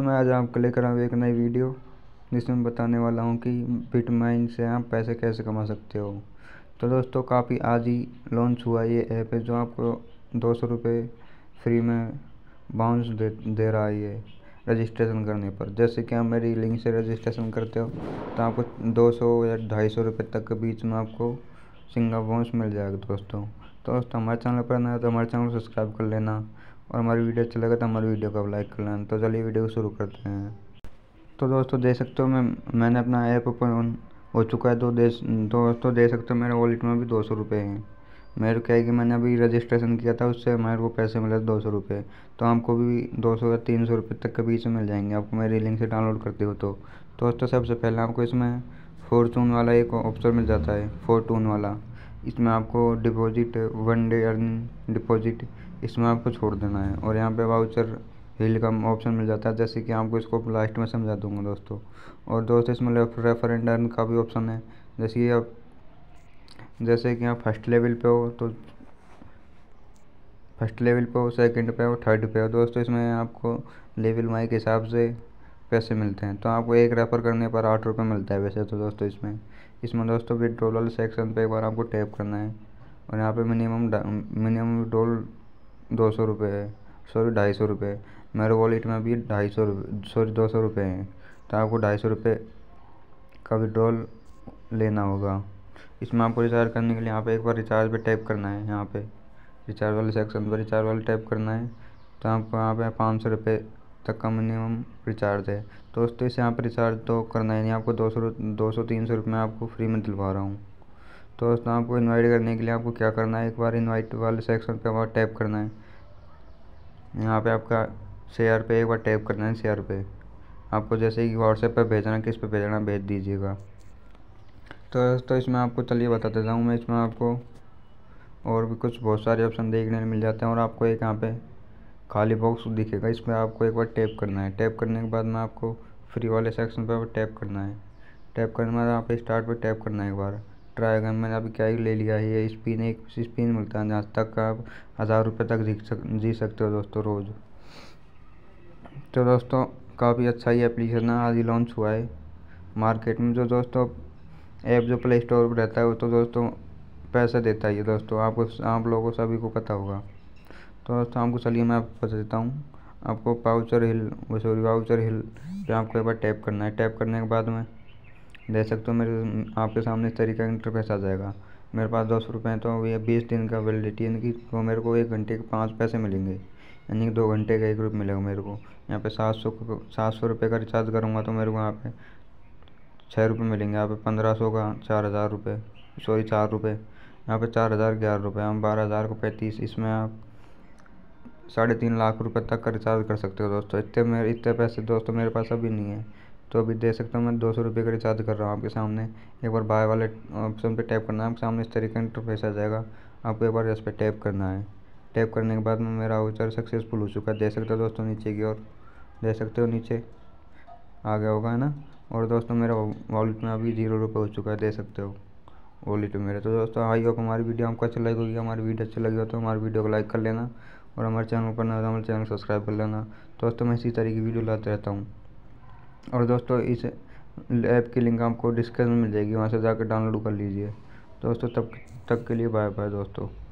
मैं आज आपको लेकर आऊँ एक नई वीडियो जिसमें बताने वाला हूँ कि बिटमाइन से आप पैसे कैसे कमा सकते हो तो दोस्तों काफ़ी आज ही लॉन्च हुआ ये ऐप है जो आपको दो सौ रुपये फ्री में बाउंस दे दे रहा है ये रजिस्ट्रेशन करने पर जैसे कि आप मेरी लिंक से रजिस्ट्रेशन करते हो तो आपको दो सौ या ढाई सौ रुपये तक के बीच में आपको सिंगा बाउंस मिल जाएगा दोस्तों तो दोस्तों हमारे चैनल पर नया तो हमारे चैनल को सब्सक्राइब कर लेना और हमारी वीडियो अच्छा लगा तो हमारी वीडियो को लाइक कर लेना तो चलिए वीडियो को शुरू करते हैं तो दोस्तों देख सकते हो मैं मैंने अपना ऐप ओपन हो चुका है तो दे दोस्तों देख सकते हो मेरे वॉलेट में भी दो सौ रुपये हैं मेरे क्या है कि मैंने अभी रजिस्ट्रेशन किया था उससे हमारे को पैसे मिले दो सौ रुपये तो आपको भी दो सौ या तीन सौ रुपये तक के बीच मिल जाएंगे आपको मेरी लिंक से डाउनलोड करते हो तो दोस्तों सबसे पहले आपको इसमें फोरचून वाला एक ऑप्शन मिल जाता है फोरटून वाला इसमें आपको deposit one day earning deposit इसमें आपको छोड़ देना है और यहाँ पे वाउचर हिल का ऑप्शन मिल जाता है जैसे कि आपको इसको लास्ट में समझा दूंगा दोस्तों और दोस्तों इसमें रेफर एंड अर्न का भी ऑप्शन है जैसे कि आप जैसे कि आप फर्स्ट लेवल पे हो तो फर्स्ट लेवल पे हो सेकंड पे हो थर्ड पे हो दोस्तों इसमें आपको लेवल वाई के हिसाब से पैसे मिलते हैं तो आपको एक रेफ़र करने पर आठ रुपये मिलता है वैसे तो दोस्तों इसमें इसमें दोस्तों विड्रोल सेक्शन पर एक बार आपको टैप करना है और यहाँ पे मिनिमम मिनिमम विड्रोल दो सौ रुपये है सॉरी ढाई सौ रुपये मेरे वॉलेट में अभी ढाई सौ सॉरी दो सौ रुपये हैं तो आपको ढाई सौ रुपये का विड्रॉल लेना होगा इसमें आपको रिचार्ज करने के लिए यहाँ पे एक बार रिचार्ज पे टैप करना है यहाँ पे रिचार्ज वाले सेक्शन पर रिचार्ज वाले टैप करना है तो आपको यहाँ पे पाँच सौ रुपये तक का मिनिमम रिचार्ज है तो दोस्तों इसे यहाँ पर रिचार्ज तो करना ही नहीं आपको दो सौ दो सौ तीन सौ रुपये में आपको फ्री में दिलवा रहा हूँ तो दोस्तों आपको इनवाइट करने के लिए आपको क्या करना है एक बार इनवाइट वाले सेक्शन पे वहाँ टैप करना है यहाँ पे आपका शेयर पे एक बार टैप करना है शेयर पे आपको जैसे कि व्हाट्सएप पे भेजना किस पे भेजना भेज दीजिएगा तो दोस्तों इसमें आपको चलिए बता देता हूँ मैं इसमें आपको और भी कुछ बहुत सारे ऑप्शन देखने मिल जाते हैं और आपको एक यहाँ पर खाली बॉक्स दिखेगा इस पर आपको एक बार टैप करना है टैप करने के बाद में आपको फ्री वाले सेक्शन पर टैप करना है टैप करने के बाद आप स्टार्ट पर टैप करना है एक बार ट्राई अगर मैंने अभी क्या ही ले लिया है ये स्पिन एक स्पिन मिलता है जहाँ तक आप हज़ार रुपये तक जीत सक जी सकते हो दोस्तों रोज़ तो दोस्तों काफ़ी अच्छा ये एप्लीकेशन है आज ही लॉन्च हुआ है मार्केट में जो दोस्तों ऐप जो प्ले स्टोर पर रहता है वो तो दोस्तों पैसे देता है ये दोस्तों आपको आप लोगों को सभी को पता होगा तो दोस्तों आपको चलिए मैं आपको बता देता हूँ आपको पाउचर हिल वो सॉरी वाउचर हिल पे आपको एक बार टैप करना है टैप करने के बाद में दे सकते हो मेरे आपके सामने इस तरीके का इंटरफेस आ जाएगा मेरे पास दस रुपये हैं तो ये बीस दिन का वैलिडिटी यानी कि तो मेरे को एक घंटे के पाँच पैसे मिलेंगे यानी कि दो घंटे का एक रुपये मिलेगा मेरे को यहाँ पे सात सौ सात सौ रुपये का रिचार्ज करूँगा तो मेरे को यहाँ पे छः रुपये मिलेंगे यहाँ पे पंद्रह सौ का चार हज़ार रुपये सॉरी चार रुपये यहाँ पे चार हज़ार ग्यारह रुपये हम बारह हज़ार को पैंतीस इसमें आप साढ़े तीन लाख रुपये तक का रिचार्ज कर सकते हो दोस्तों इतने मेरे इतने पैसे दोस्तों मेरे पास अभी नहीं है तो अभी देख सकता हूँ मैं दो सौ रुपये का रिचार्ज कर रहा हूँ आपके सामने एक बार बाय वाले ऑप्शन पे टैप करना है आपके सामने इस तरीके का इंटरफेस आ जाएगा आपको एक बार इस पर टैप करना है टैप करने के बाद में मेरा वाउचर सक्सेसफुल हो चुका है देख सकते हो दोस्तों नीचे की ओर देख सकते हो नीचे आ गया होगा है ना और दोस्तों मेरा वॉलेट में अभी जीरो रुपये हो चुका है दे सकते हो वॉलेट मेरे तो दोस्तों आई होप हमारी वीडियो आपको अच्छी लगी होगी हमारी वीडियो अच्छी लगी हो तो हमारी वीडियो को लाइक कर लेना और हमारे चैनल पर ना तो हमारे चैनल सब्सक्राइब कर लेना दोस्तों मैं इसी तरह की वीडियो लाते रहता हूँ और दोस्तों इस ऐप की लिंक आपको डिस्क्रिप्शन में मिल जाएगी वहाँ से जाकर डाउनलोड कर लीजिए दोस्तों तब तक के लिए बाय बाय दोस्तों